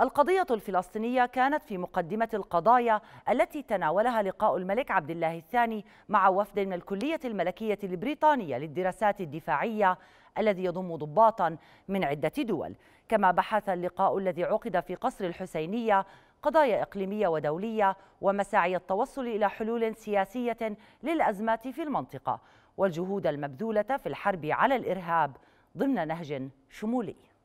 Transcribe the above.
القضية الفلسطينية كانت في مقدمة القضايا التي تناولها لقاء الملك عبد الله الثاني مع وفد من الكلية الملكية البريطانية للدراسات الدفاعية الذي يضم ضباطا من عدة دول كما بحث اللقاء الذي عقد في قصر الحسينية قضايا إقليمية ودولية ومساعي التوصل إلى حلول سياسية للأزمات في المنطقة والجهود المبذولة في الحرب على الإرهاب ضمن نهج شمولي